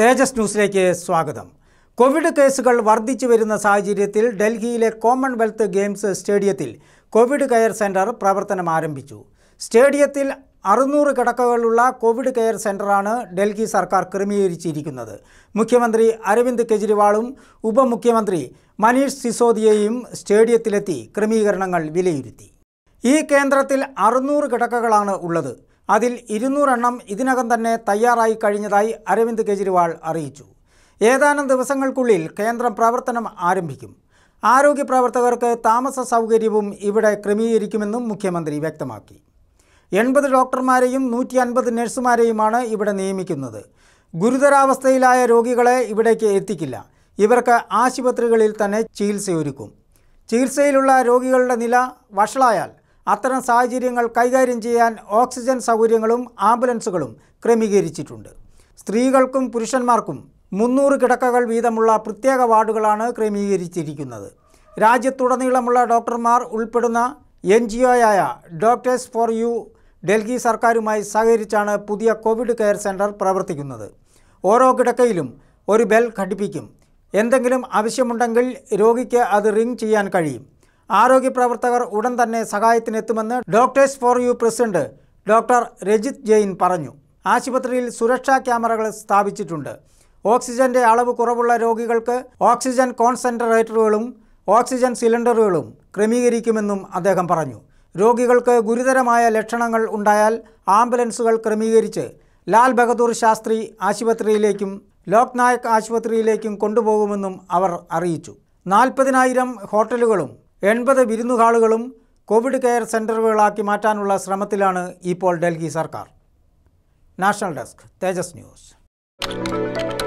തേജസ് ന്യൂസിലേക്ക് സ്വാഗതം കോവിഡ് കേസുകൾ വർദ്ധിച്ചു വരുന്ന സാഹചര്യത്തിൽ ഡൽഹിയിലെ കോമൺവെൽത്ത് ഗെയിംസ് സ്റ്റേഡിയത്തിൽ കോവിഡ് കെയർ സെൻറ്റർ പ്രവർത്തനം ആരംഭിച്ചു സ്റ്റേഡിയത്തിൽ അറുന്നൂറ് കിടക്കകളുള്ള കോവിഡ് കെയർ സെൻ്ററാണ് ഡൽഹി സർക്കാർ ക്രമീകരിച്ചിരിക്കുന്നത് മുഖ്യമന്ത്രി അരവിന്ദ് കെജ്രിവാളും ഉപമുഖ്യമന്ത്രി മനീഷ് സിസോദിയയും സ്റ്റേഡിയത്തിലെത്തി ക്രമീകരണങ്ങൾ വിലയിരുത്തി ഈ കേന്ദ്രത്തിൽ അറുന്നൂറ് കിടക്കകളാണ് ഉള്ളത് അതിൽ ഇരുന്നൂറെണ്ണം ഇതിനകം തന്നെ തയ്യാറായി കഴിഞ്ഞതായി അരവിന്ദ് കെജ്രിവാൾ അറിയിച്ചു ഏതാനും ദിവസങ്ങൾക്കുള്ളിൽ കേന്ദ്രം പ്രവർത്തനം ആരംഭിക്കും ആരോഗ്യ പ്രവർത്തകർക്ക് താമസ സൗകര്യവും ഇവിടെ ക്രമീകരിക്കുമെന്നും മുഖ്യമന്ത്രി വ്യക്തമാക്കി എൺപത് ഡോക്ടർമാരെയും നൂറ്റി അൻപത് നഴ്സുമാരെയുമാണ് ഇവിടെ നിയമിക്കുന്നത് ഗുരുതരാവസ്ഥയിലായ രോഗികളെ ഇവിടേക്ക് എത്തിക്കില്ല ഇവർക്ക് ആശുപത്രികളിൽ തന്നെ ചികിത്സയൊരുക്കും ചികിത്സയിലുള്ള രോഗികളുടെ നില വഷളായാൽ അത്തരം സാഹചര്യങ്ങൾ കൈകാര്യം ചെയ്യാൻ ഓക്സിജൻ സൗകര്യങ്ങളും ആംബുലൻസുകളും ക്രമീകരിച്ചിട്ടുണ്ട് സ്ത്രീകൾക്കും പുരുഷന്മാർക്കും മുന്നൂറ് കിടക്കകൾ വീതമുള്ള പ്രത്യേക വാർഡുകളാണ് ക്രമീകരിച്ചിരിക്കുന്നത് രാജ്യത്തുടനീളമുള്ള ഡോക്ടർമാർ ഉൾപ്പെടുന്ന എൻ ജി ഒയായ ഡോക്ടേഴ്സ് ഫോർ യു ഡൽഹി സർക്കാരുമായി സഹകരിച്ചാണ് പുതിയ കോവിഡ് കെയർ സെൻറ്റർ പ്രവർത്തിക്കുന്നത് ഓരോ കിടക്കയിലും ഒരു ബെൽ ഘടിപ്പിക്കും എന്തെങ്കിലും ആവശ്യമുണ്ടെങ്കിൽ രോഗിക്ക് അത് റിംഗ് ചെയ്യാൻ കഴിയും ആരോഗ്യ പ്രവർത്തകർ ഉടൻ തന്നെ സഹായത്തിനെത്തുമെന്ന് doctors for you president doctor Rajit Jain പറഞ്ഞു ആശുപത്രിയിൽ സുരക്ഷാ ക്യാമറകൾ സ്ഥാപിച്ചിട്ടുണ്ട് ഓക്സിജന്റെ അളവ് കുറവുള്ള രോഗികൾക്ക് ഓക്സിജൻ കോൺസെൻട്രേറ്ററുകളും ഓക്സിജൻ സിലിണ്ടറുകളും ക്രമീകരിക്കുമെന്നും അദ്ദേഹം പറഞ്ഞു രോഗികൾക്ക് ഗുരുതരമായ ലക്ഷണങ്ങൾ ഉണ്ടായാൽ ആംബുലൻസുകൾ ക്രമീകരിച്ച് ലാൽ ബഹദൂർ ശാസ്ത്രി ആശുപത്രിയിലേക്കും ലോക്നായക് ആശുപത്രിയിലേക്കും കൊണ്ടുപോകുമെന്നും അവർ അറിയിച്ചു നാൽപ്പതിനായിരം ഹോട്ടലുകളും എൺപത് വിരുന്നുകാളുകളും കോവിഡ് കെയർ സെൻ്ററുകളാക്കി മാറ്റാനുള്ള ശ്രമത്തിലാണ് ഇപ്പോൾ ഡൽഹി സർക്കാർ നാഷണൽ ഡെസ്ക് തേജസ് ന്യൂസ്